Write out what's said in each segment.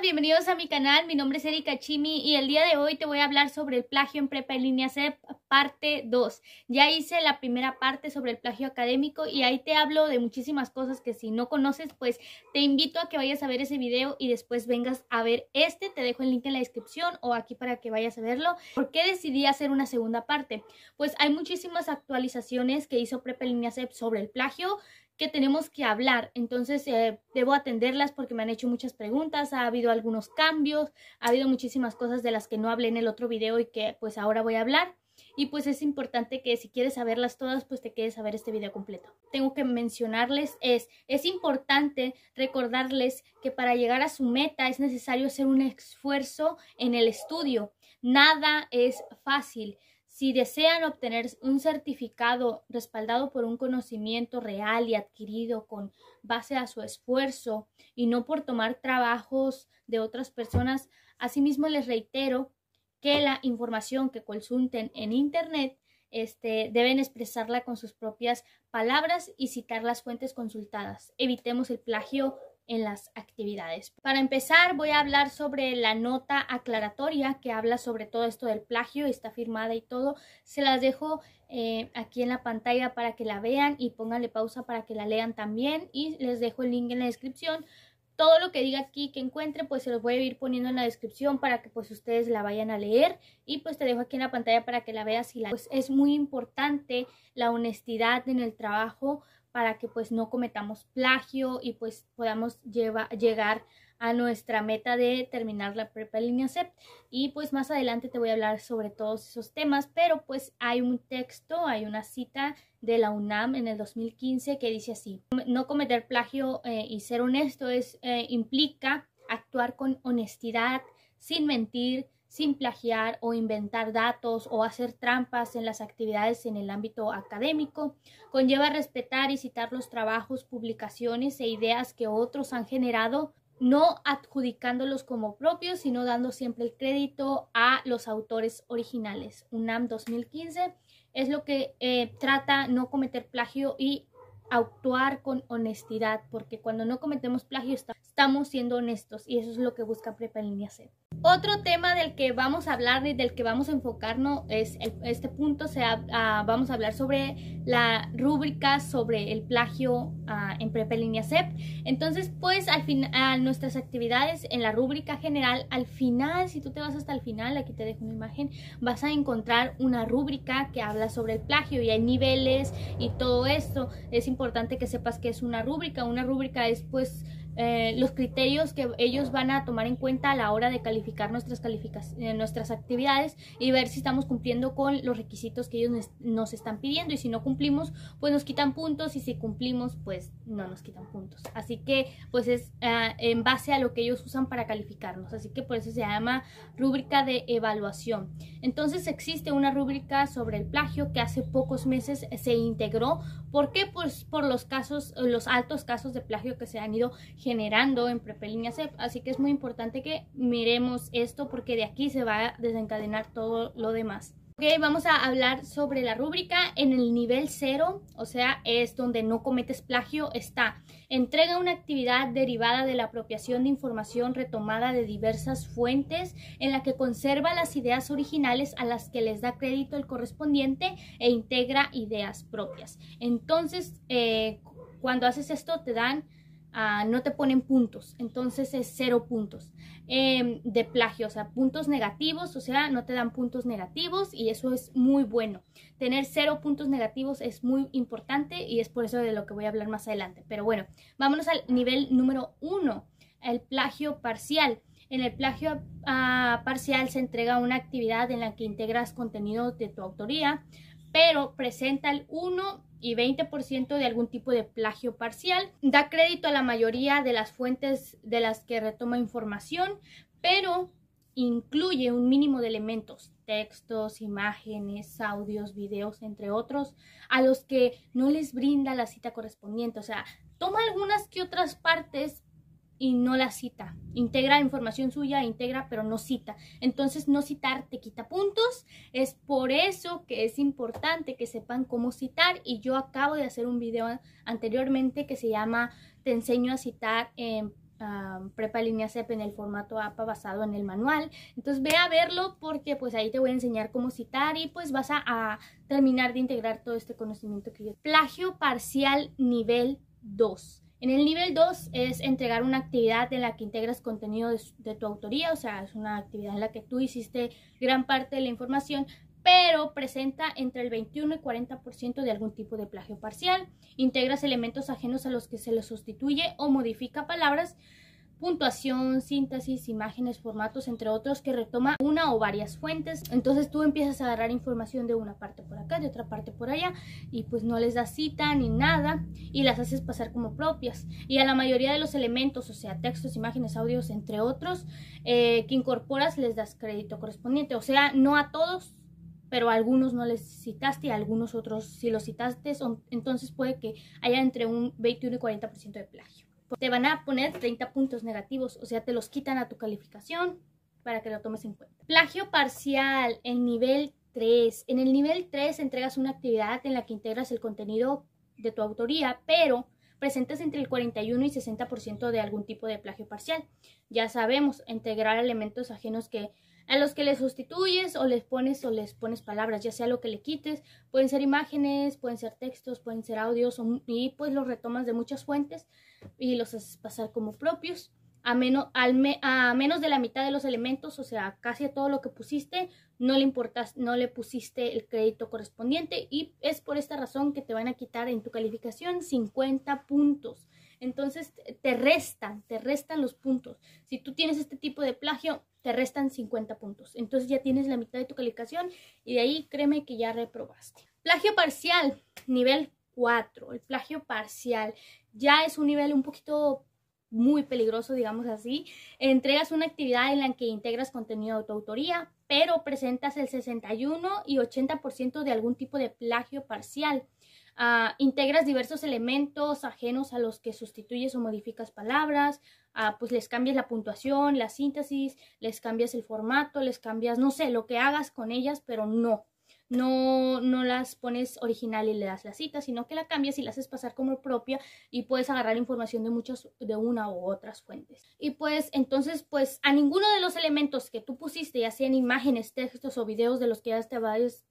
bienvenidos a mi canal. Mi nombre es Erika Chimi y el día de hoy te voy a hablar sobre el plagio en prepa en línea parte 2. Ya hice la primera parte sobre el plagio académico y ahí te hablo de muchísimas cosas que si no conoces, pues te invito a que vayas a ver ese video y después vengas a ver este. Te dejo el link en la descripción o aquí para que vayas a verlo. ¿Por qué decidí hacer una segunda parte? Pues hay muchísimas actualizaciones que hizo prepa en línea sobre el plagio que tenemos que hablar. Entonces, eh, debo atenderlas porque me han hecho muchas preguntas, ha habido algunos cambios, ha habido muchísimas cosas de las que no hablé en el otro video y que pues ahora voy a hablar. Y pues es importante que si quieres saberlas todas, pues te quedes a ver este video completo. Tengo que mencionarles es, es importante recordarles que para llegar a su meta es necesario hacer un esfuerzo en el estudio. Nada es fácil. Si desean obtener un certificado respaldado por un conocimiento real y adquirido con base a su esfuerzo y no por tomar trabajos de otras personas, asimismo les reitero que la información que consulten en Internet este, deben expresarla con sus propias palabras y citar las fuentes consultadas. Evitemos el plagio en las actividades. Para empezar, voy a hablar sobre la nota aclaratoria que habla sobre todo esto del plagio, está firmada y todo. Se las dejo eh, aquí en la pantalla para que la vean y pónganle pausa para que la lean también y les dejo el link en la descripción. Todo lo que diga aquí que encuentre, pues se los voy a ir poniendo en la descripción para que pues ustedes la vayan a leer y pues te dejo aquí en la pantalla para que la veas y la... Pues es muy importante la honestidad en el trabajo para que pues no cometamos plagio y pues podamos lleva, llegar a nuestra meta de terminar la prepa en línea CEP. Y pues más adelante te voy a hablar sobre todos esos temas, pero pues hay un texto, hay una cita de la UNAM en el 2015 que dice así, no cometer plagio eh, y ser honesto es, eh, implica actuar con honestidad, sin mentir, sin plagiar o inventar datos o hacer trampas en las actividades en el ámbito académico, conlleva respetar y citar los trabajos, publicaciones e ideas que otros han generado, no adjudicándolos como propios, sino dando siempre el crédito a los autores originales. UNAM 2015 es lo que eh, trata no cometer plagio y actuar con honestidad, porque cuando no cometemos plagio estamos siendo honestos y eso es lo que busca Prepa en Línea SEP. Otro tema del que vamos a hablar y del que vamos a enfocarnos es este punto, ah, vamos a hablar sobre la rúbrica sobre el plagio ah, en Prepa en Línea CEP. Entonces, pues al final, nuestras actividades en la rúbrica general, al final, si tú te vas hasta el final, aquí te dejo una imagen, vas a encontrar una rúbrica que habla sobre el plagio y hay niveles y todo esto. Es importante importante que sepas que es una rúbrica. Una rúbrica es pues eh, los criterios que ellos van a tomar en cuenta a la hora de calificar nuestras, eh, nuestras actividades y ver si estamos cumpliendo con los requisitos que ellos nos están pidiendo y si no cumplimos pues nos quitan puntos y si cumplimos pues no nos quitan puntos así que pues es ah, en base a lo que ellos usan para calificarnos así que por eso se llama rúbrica de evaluación entonces existe una rúbrica sobre el plagio que hace pocos meses se integró ¿por qué? pues por los casos los altos casos de plagio que se han ido generando en prepelínea CEP. Así que es muy importante que miremos esto porque de aquí se va a desencadenar todo lo demás. Ok, vamos a hablar sobre la rúbrica en el nivel cero, o sea, es donde no cometes plagio, está entrega una actividad derivada de la apropiación de información retomada de diversas fuentes en la que conserva las ideas originales a las que les da crédito el correspondiente e integra ideas propias. Entonces, eh, cuando haces esto te dan Ah, no te ponen puntos, entonces es cero puntos em, de plagio, o sea, puntos negativos, o sea, no te dan puntos negativos y eso es muy bueno. Tener cero puntos negativos es muy importante y es por eso de lo que voy a hablar más adelante. Pero bueno, vámonos al nivel número uno, el plagio parcial. En el plagio ah, parcial se entrega una actividad en la que integras contenido de tu autoría, pero presenta el 1 y 20% de algún tipo de plagio parcial. Da crédito a la mayoría de las fuentes de las que retoma información, pero incluye un mínimo de elementos, textos, imágenes, audios, videos, entre otros, a los que no les brinda la cita correspondiente. O sea, toma algunas que otras partes, y no la cita. Integra información suya, integra, pero no cita. Entonces, no citar te quita puntos. Es por eso que es importante que sepan cómo citar. Y yo acabo de hacer un video anteriormente que se llama Te enseño a citar en um, Prepa Línea CEP en el formato APA basado en el manual. Entonces, ve a verlo porque pues ahí te voy a enseñar cómo citar y pues vas a, terminar de integrar todo este conocimiento que yo. Plagio parcial nivel 2 en el nivel 2 es entregar una actividad en la que integras contenido de, tu autoría, o sea, es una actividad en la que tú hiciste gran parte de la información, pero presenta entre el 21 y 40% de algún tipo de plagio parcial. Integras elementos ajenos a los que se los sustituye o modifica palabras puntuación, síntesis, imágenes, formatos, entre otros, que retoma una o varias fuentes. Entonces tú empiezas a agarrar información de una parte por acá, de otra parte por allá, y pues no les das cita ni nada, y las haces pasar como propias. Y a la mayoría de los elementos, o sea, textos, imágenes, audios, entre otros, eh, que incorporas, les das crédito correspondiente. O sea, no a todos, pero a algunos no les citaste y a algunos otros sí los citaste, entonces puede que haya entre un 21 y 40% de plagio te van a poner 30 puntos negativos, o sea, te los quitan a tu calificación para que lo tomes en cuenta. Plagio parcial en nivel 3. En el nivel 3 entregas una actividad en la que integras el contenido de tu autoría, pero presentas entre el 41 y 60% de algún tipo de plagio parcial. Ya sabemos, integrar elementos ajenos que a los que les sustituyes o les pones o les pones palabras, ya sea lo que le quites, pueden ser imágenes, pueden ser textos, pueden ser audios y pues los retomas de muchas fuentes y los haces pasar como propios. A menos, al a menos de la mitad de los elementos, o sea, casi a todo lo que pusiste, no le, importas, no le pusiste el crédito correspondiente y es por esta razón que te van a quitar en tu calificación 50 puntos. Entonces te restan, te restan los puntos. Si tú tienes este tipo de plagio, te restan 50 puntos. Entonces ya tienes la mitad de tu calificación y de ahí créeme que ya reprobaste. Plagio parcial, nivel 4. El plagio parcial ya es un nivel un poquito muy peligroso, digamos así. Entregas una actividad en la que integras contenido de tu autoría, pero presentas el 61 y 80% de algún tipo de plagio parcial. Ah, integras diversos elementos ajenos a los que sustituyes o modificas palabras, ah, pues les cambias la puntuación, la síntesis, les cambias el formato, les cambias, no sé, lo que hagas con ellas, pero no, no, no las pones original y le das la cita, sino que la cambias y la haces pasar como propia y puedes agarrar información de muchas, de una u otras fuentes. Y pues entonces, pues a ninguno de los elementos que tú pusiste, ya en imágenes, textos o videos de los que ya te,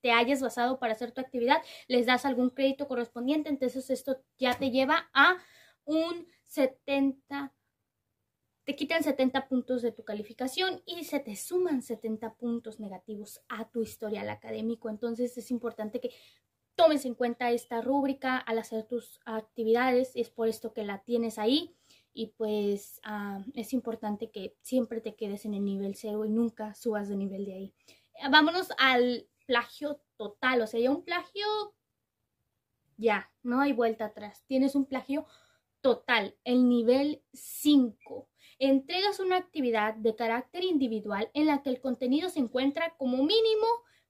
te hayas basado para hacer tu actividad, les das algún crédito correspondiente, entonces esto ya te lleva a un 70 te quitan 70 puntos de tu calificación y se te suman 70 puntos negativos a tu historial académico. Entonces es importante que tomes en cuenta esta rúbrica al hacer tus actividades, es por esto que la tienes ahí y pues ah, es importante que siempre te quedes en el nivel cero y nunca subas de nivel de ahí. Vámonos al plagio total, o sea, ya un plagio ya, no hay vuelta atrás, tienes un plagio total, el nivel 5 entregas una actividad de carácter individual en la que el contenido se encuentra como mínimo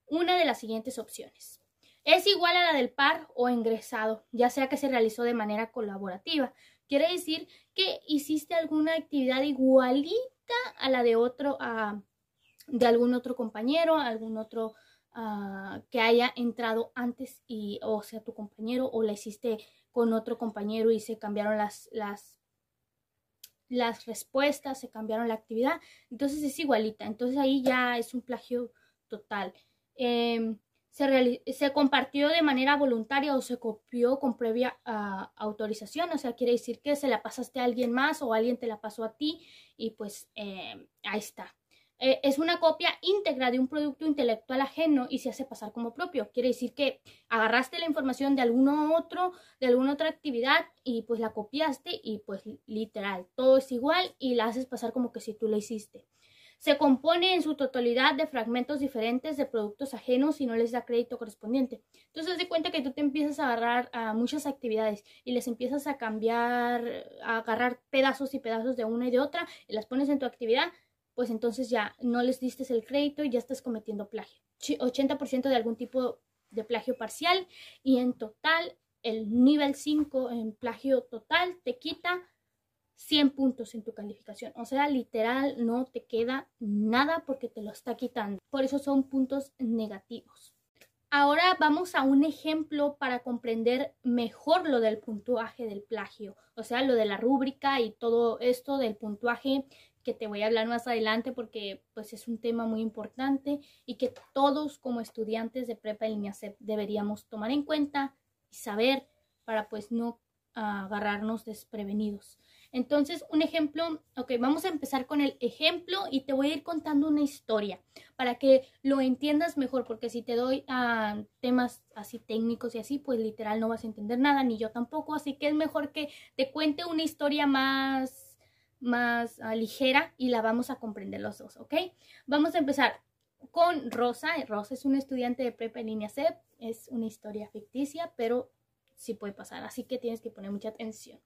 una de las siguientes opciones. Es igual a la del par o ingresado, ya sea que se realizó de manera colaborativa. Quiere decir que hiciste alguna actividad igualita a la de otro, de algún otro compañero, algún otro que haya entrado antes y, o sea, tu compañero, o la hiciste con otro compañero y se cambiaron las, las las respuestas, se cambiaron la actividad, entonces es igualita, entonces ahí ya es un plagio total. Em, se, se, compartió de manera voluntaria o se copió con previa ah, autorización, o sea, quiere decir que se la pasaste a alguien más o alguien te la pasó a ti y pues em, ahí está. Eh, es una copia íntegra de un producto intelectual ajeno y se hace pasar como propio. Quiere decir que agarraste la información de alguno otro, de alguna otra actividad y pues la copiaste y pues literal, todo es igual y la haces pasar como que si tú la hiciste. Se compone en su totalidad de fragmentos diferentes de productos ajenos y no les da crédito correspondiente. Entonces, de cuenta que tú te empiezas a agarrar a muchas actividades y les empiezas a cambiar, a agarrar pedazos y pedazos de una y de otra y las pones en tu actividad pues entonces ya no les diste el crédito y ya estás cometiendo plagio. 80% de algún tipo de plagio parcial y en total el nivel 5 en plagio total te quita 100 puntos en tu calificación. O sea, literal no te queda nada porque te lo está quitando. Por eso son puntos negativos. Ahora vamos a un ejemplo para comprender mejor lo del puntuaje del plagio, o sea, lo de la rúbrica y todo esto del puntuaje que te voy a hablar más adelante porque pues es un tema muy importante y que todos como estudiantes de prepa en línea deberíamos tomar en cuenta y saber para pues no agarrarnos desprevenidos. Entonces, un ejemplo, ok, vamos a empezar con el ejemplo y te voy a ir contando una historia para que lo entiendas mejor, porque si te doy ah, temas así técnicos y así, pues literal no vas a entender nada, ni yo tampoco, así que es mejor que te cuente una historia más más ah, ligera y la vamos a comprender los dos, ¿ok? Vamos a empezar con Rosa. Rosa es un estudiante de prepa en línea C. Es una historia ficticia, pero sí puede pasar, así que tienes que poner mucha atención.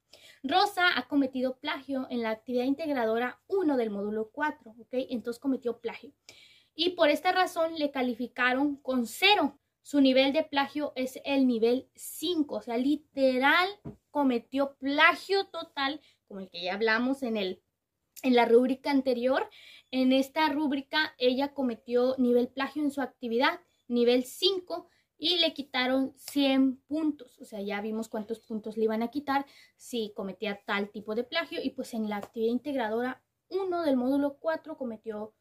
Rosa ha cometido plagio en la actividad integradora 1 del módulo 4, ¿ok? Entonces cometió plagio. Y por esta razón le calificaron con cero. Su nivel de plagio es el nivel 5, o sea, literal cometió plagio total como el que ya hablamos en el en la rúbrica anterior. En esta rúbrica ella cometió nivel plagio en su actividad, nivel 5, y le quitaron 100 puntos. O sea, ya vimos cuántos puntos le iban a quitar si cometía tal tipo de plagio. Y pues en la actividad integradora 1 del módulo 4 cometió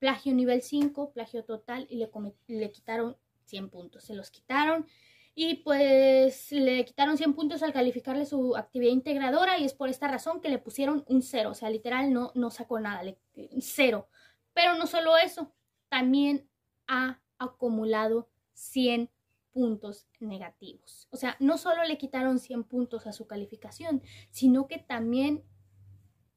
plagio nivel 5, plagio total, y le, le quitaron 100 puntos. Se los quitaron y pues le quitaron 100 puntos al calificarle su actividad integradora y es por esta razón que le pusieron un cero, o sea, literal no, no sacó nada, le, cero. Pero no solo eso, también ha acumulado 100 puntos negativos. O sea, no solo le quitaron 100 puntos a su calificación, sino que también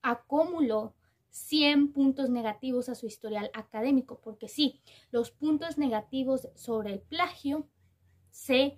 acumuló 100 puntos negativos a su historial académico, porque sí, los puntos negativos sobre el plagio se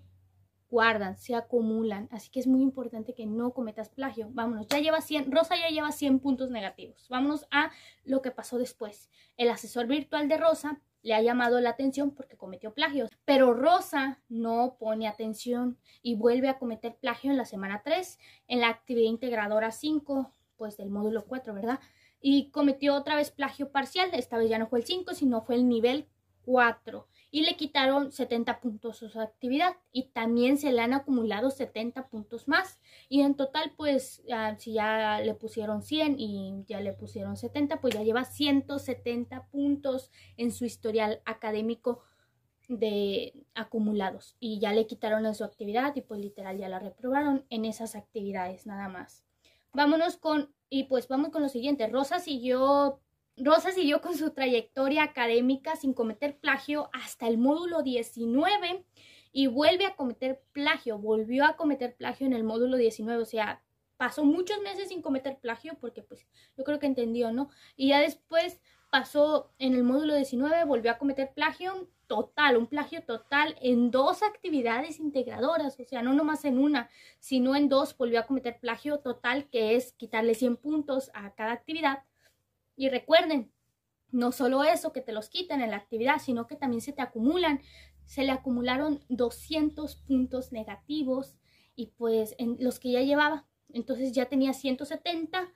guardan, se acumulan. Así que es muy importante que no cometas plagio. Vámonos, ya lleva 100, Rosa ya lleva 100 puntos negativos. Vámonos a lo que pasó después. El asesor virtual de Rosa le ha llamado la atención porque cometió plagios, pero Rosa no pone atención y vuelve a cometer plagio en la semana 3, en la actividad integradora 5, pues del módulo 4, ¿verdad? Y cometió otra vez plagio parcial, esta vez ya no fue el 5, sino fue el nivel 4 y le quitaron 70 puntos a su actividad y también se le han acumulado 70 puntos más y en total pues si ya le pusieron 100 y ya le pusieron 70 pues ya lleva 170 puntos en su historial académico de acumulados y ya le quitaron en su actividad y pues literal ya la reprobaron en esas actividades nada más. Vámonos con y pues vamos con lo siguiente. Rosa siguió Rosa siguió con su trayectoria académica sin cometer plagio hasta el módulo 19 y vuelve a cometer plagio, volvió a cometer plagio en el módulo 19, o sea, pasó muchos meses sin cometer plagio porque pues yo creo que entendió, ¿no? Y ya después pasó en el módulo 19, volvió a cometer plagio total, un plagio total en dos actividades integradoras, o sea, no nomás en una, sino en dos volvió a cometer plagio total, que es quitarle 100 puntos a cada actividad y recuerden, no solo eso que te los quitan en la actividad, sino que también se te acumulan. Se le acumularon 200 puntos negativos y pues en los que ya llevaba. Entonces ya tenía 170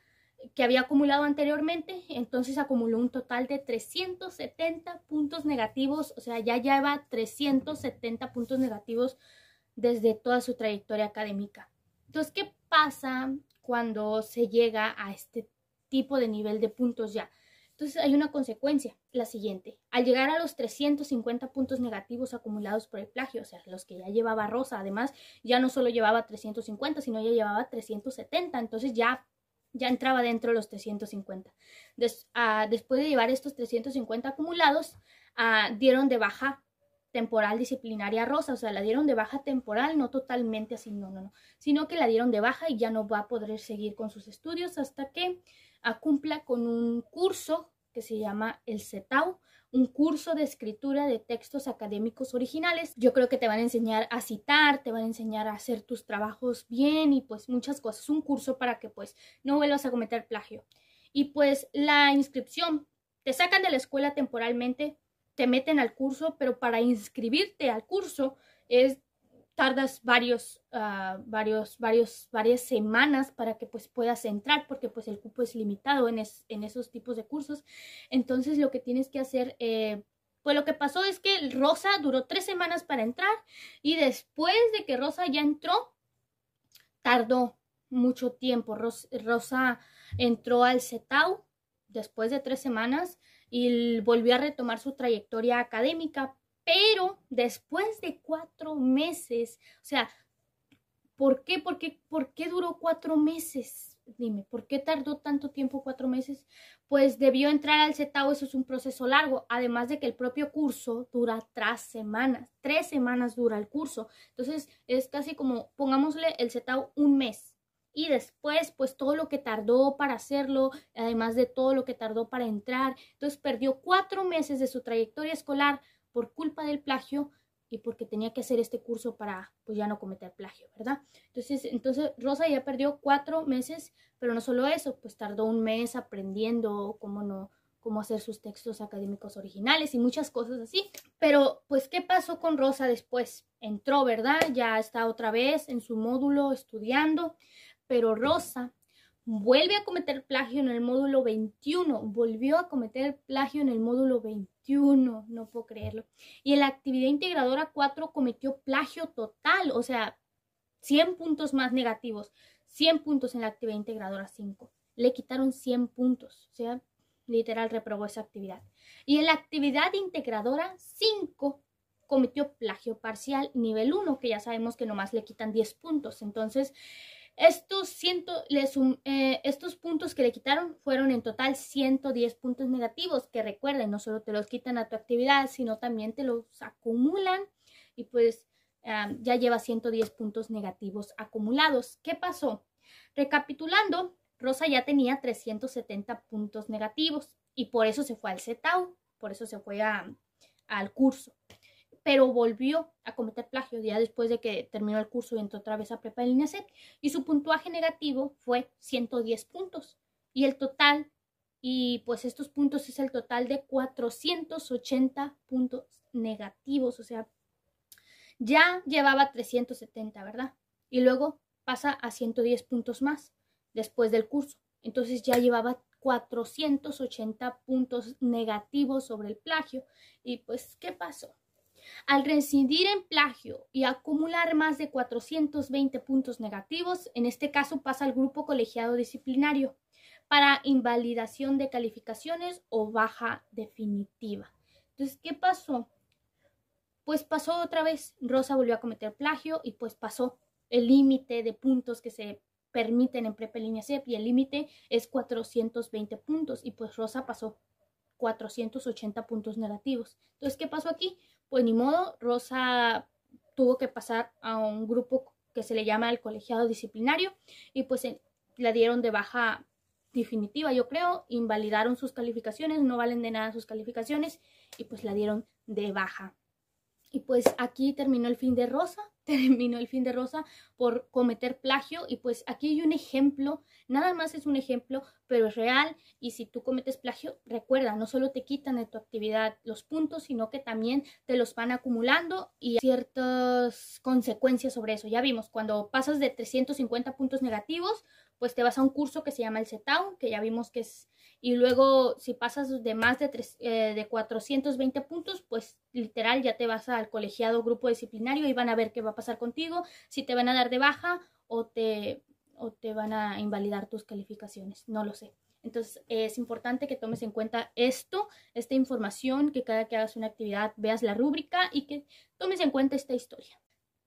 que había acumulado anteriormente, entonces acumuló un total de 370 puntos negativos, o sea, ya lleva 370 puntos negativos desde toda su trayectoria académica. Entonces, ¿qué pasa cuando se llega a este tipo de nivel de puntos ya. Entonces hay una consecuencia, la siguiente. Al llegar a los 350 puntos negativos acumulados por el plagio, o sea, los que ya llevaba Rosa, además, ya no solo llevaba 350, sino ya llevaba 370, entonces ya ya entraba dentro de los 350. Ah, después de llevar estos 350 acumulados, ah, dieron de baja temporal disciplinaria a Rosa, o sea, la dieron de baja temporal, no totalmente así, no, no, no, sino que la dieron de baja y ya no va a poder seguir con sus estudios hasta que cumpla con un curso que se llama el CETAU, un curso de escritura de textos académicos originales. Yo creo que te van a enseñar a citar, te van a enseñar a hacer tus trabajos bien y pues muchas cosas. Un curso para que pues no vuelvas a cometer plagio. Y pues la inscripción, te sacan de la escuela temporalmente, te meten al curso, pero para inscribirte al curso es tardas varios, ah, varios, varios, varias semanas para que pues puedas entrar porque pues el cupo es limitado en, esos tipos de cursos. Entonces lo que tienes que hacer, eh, pues lo que pasó es que Rosa duró tres semanas para entrar y después de que Rosa ya entró, tardó mucho tiempo. Rosa entró al CETAU después de tres semanas y volvió a retomar su trayectoria académica, pero después de cuatro meses, o sea, ¿por qué, por qué, por qué duró cuatro meses? Dime, ¿por qué tardó tanto tiempo, cuatro meses? Pues debió entrar al CETAO, eso es un proceso largo, además de que el propio curso dura tres semanas, tres semanas dura el curso, entonces es casi como, pongámosle el CETAO un mes, y después pues todo lo que tardó para hacerlo, además de todo lo que tardó para entrar. Entonces perdió cuatro meses de su trayectoria escolar por culpa del plagio y porque tenía que hacer este curso para pues ya no cometer plagio, ¿verdad? Entonces, entonces Rosa ya perdió cuatro meses, pero no solo eso, pues tardó un mes aprendiendo cómo no cómo hacer sus textos académicos originales y muchas cosas así. Pero, pues, ¿qué pasó con Rosa después? Entró, ¿verdad? Ya está otra vez en su módulo estudiando, pero Rosa vuelve a cometer plagio en el módulo 21, volvió a cometer plagio en el módulo 21. 21, no puedo creerlo. Y en la actividad integradora 4 cometió plagio total, o sea, 100 puntos más negativos, 100 puntos en la actividad integradora 5. Le quitaron 100 puntos, o sea, literal reprobó esa actividad. Y en la actividad integradora 5 cometió plagio parcial nivel 1, que ya sabemos que nomás le quitan 10 puntos. Entonces, estos, eh, estos puntos que le quitaron fueron en total 110 puntos negativos, que recuerden, no solo te los quitan a tu actividad, sino también te los acumulan y pues ya lleva 110 puntos negativos acumulados. ¿Qué pasó? Recapitulando, Rosa ya tenía 370 puntos negativos y por eso se fue al CETAU, por eso se fue al curso pero volvió a cometer plagio ya después de que terminó el curso y entró otra vez a prepa en línea y su puntuaje negativo fue 110 puntos, y el total, y pues estos puntos es el total de 480 puntos negativos, o sea, ya llevaba 370, ¿verdad? Y luego pasa a 110 puntos más después del curso, entonces ya llevaba 480 puntos negativos sobre el plagio, y pues, ¿qué pasó? al reincidir en plagio y acumular más de 420 puntos negativos, en este caso pasa al grupo colegiado disciplinario para invalidación de calificaciones o baja definitiva. Entonces, ¿qué pasó? Pues pasó otra vez, Rosa volvió a cometer plagio y pues pasó el límite de puntos que se permiten en prepa línea CEP y el límite es 420 puntos y pues Rosa pasó 480 puntos negativos. Entonces, ¿qué pasó aquí? pues ni modo, Rosa tuvo que pasar a un grupo que se le llama el colegiado disciplinario y pues la dieron de baja definitiva, yo creo, invalidaron sus calificaciones, no valen de nada sus calificaciones y pues la dieron de baja. Y pues aquí terminó el fin de Rosa, terminó el fin de Rosa por cometer plagio y pues aquí hay un ejemplo, nada más es un ejemplo, pero es real y si tú cometes plagio, recuerda, no solo te quitan de tu actividad los puntos, sino que también te los van acumulando y ciertas consecuencias sobre eso. Ya vimos, cuando pasas de 350 puntos negativos, pues te vas a un curso que se llama el setown que ya vimos que es y luego si pasas de más de, tres eh, de 420 puntos, pues literal ya te vas al colegiado grupo disciplinario y van a ver qué va pasar contigo, si te van a dar de baja o te, te van a invalidar tus calificaciones, no lo sé. Entonces es importante que tomes en cuenta esto, esta información, que cada que hagas una actividad veas la rúbrica y que tomes en cuenta esta historia.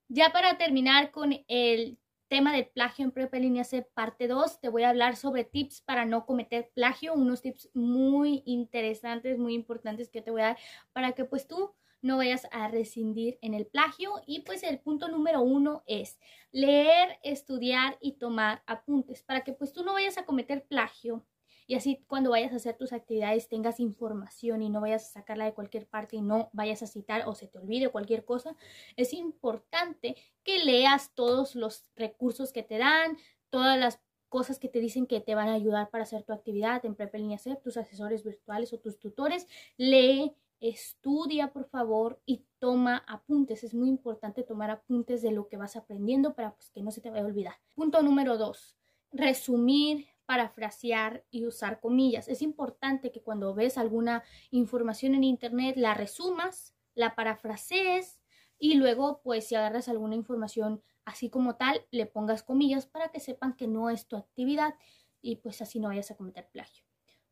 Ya para terminar con el tema del plagio en Prepa Línea C parte 2, te voy a hablar sobre tips para no cometer plagio, unos tips muy interesantes, muy importantes que te voy a dar para que pues tú no vayas a rescindir en el plagio. Y pues el punto número uno es leer, estudiar y tomar apuntes para que pues tú no vayas a cometer plagio y así cuando vayas a hacer tus actividades tengas información y no vayas a sacarla de cualquier parte y no vayas a citar o se te olvide cualquier cosa, es importante que leas todos los recursos que te dan, todas las cosas que te dicen que te van a ayudar para hacer tu actividad en Prepa Línea tus asesores virtuales o tus tutores, lee estudia por favor y toma apuntes. Es muy importante tomar apuntes de lo que vas aprendiendo para pues, que no se te vaya a olvidar. Punto número dos, resumir, parafrasear y usar comillas. Es importante que cuando ves alguna información en Internet la resumas, la parafrasees y luego pues si agarras alguna información así como tal, le pongas comillas para que sepan que no es tu actividad y pues así no vayas a cometer plagio.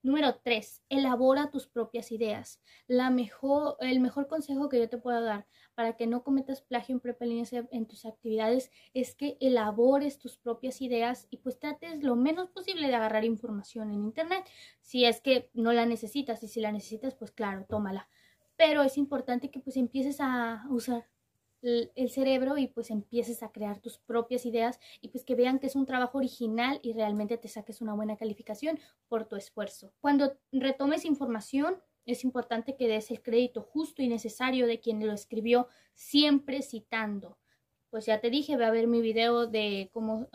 Número 3. Elabora tus propias ideas. La mejor, el mejor consejo que yo te puedo dar para que no cometas plagio en en tus actividades es que elabores tus propias ideas y pues trates lo menos posible de agarrar información en Internet. Si es que no la necesitas y si la necesitas, pues claro, tómala. Pero es importante que pues empieces a usar el cerebro y pues empieces a crear tus propias ideas y pues que vean que es un trabajo original y realmente te saques una buena calificación por tu esfuerzo. Cuando retomes información, es importante que des el crédito justo y necesario de quien lo escribió, siempre citando. Pues ya te dije, ve a ver mi video de cómo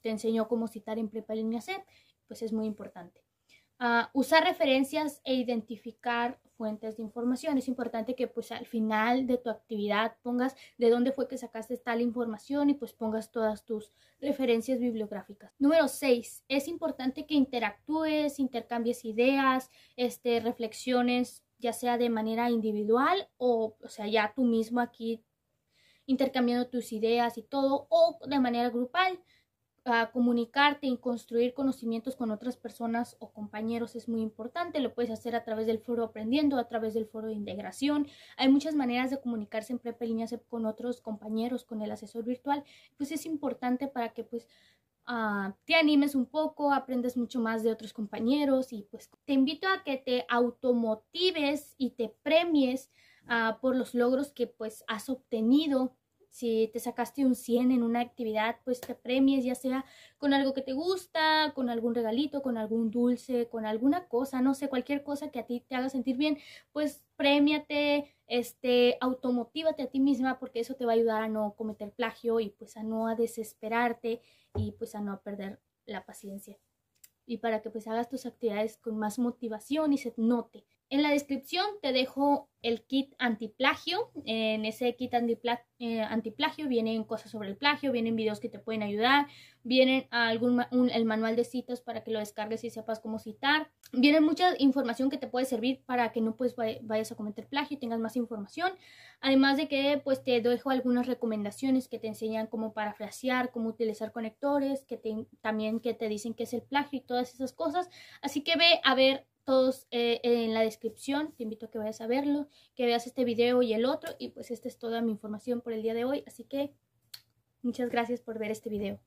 te enseñó cómo citar en prepa línea C, pues es muy importante. Ah, usar referencias e identificar fuentes de información. Es importante que pues al final de tu actividad pongas de dónde fue que sacaste tal información y pues pongas todas tus referencias bibliográficas. Número 6. Es importante que interactúes, intercambies ideas, este, reflexiones, ya sea de manera individual o, o sea, ya tú mismo aquí intercambiando tus ideas y todo, o de manera grupal comunicarte y construir conocimientos con otras personas o compañeros es muy importante. Lo puedes hacer a través del foro aprendiendo, a través del foro de integración. Hay muchas maneras de comunicarse en prepa línea con otros compañeros, con el asesor virtual. Pues es importante para que pues ah, te animes un poco, aprendas mucho más de otros compañeros y pues te invito a que te automotives y te premies ah, por los logros que pues has obtenido si te sacaste un 100 en una actividad, pues te premies, ya sea con algo que te gusta, con algún regalito, con algún dulce, con alguna cosa, no sé, cualquier cosa que a ti te haga sentir bien, pues premiate, este, automotívate a ti misma porque eso te va a ayudar a no cometer plagio y pues a no a desesperarte y pues a no perder la paciencia. Y para que pues hagas tus actividades con más motivación y se note en la descripción te dejo el kit antiplagio. En ese kit eh, antiplagio vienen cosas sobre el plagio, vienen videos que te pueden ayudar, vienen algún el manual de citas para que lo descargues y sepas cómo citar. Vienen mucha información que te puede servir para que no pues, vayas a cometer plagio y tengas más información. Además de que pues te dejo algunas recomendaciones que te enseñan cómo parafrasear, cómo utilizar conectores, que también que te dicen qué es el plagio y todas esas cosas. Así que ve a ver todos eh, en la descripción. Te invito a que vayas a verlo, que veas este video y el otro. Y pues esta es toda mi información por el día de hoy. Así que muchas gracias por ver este video.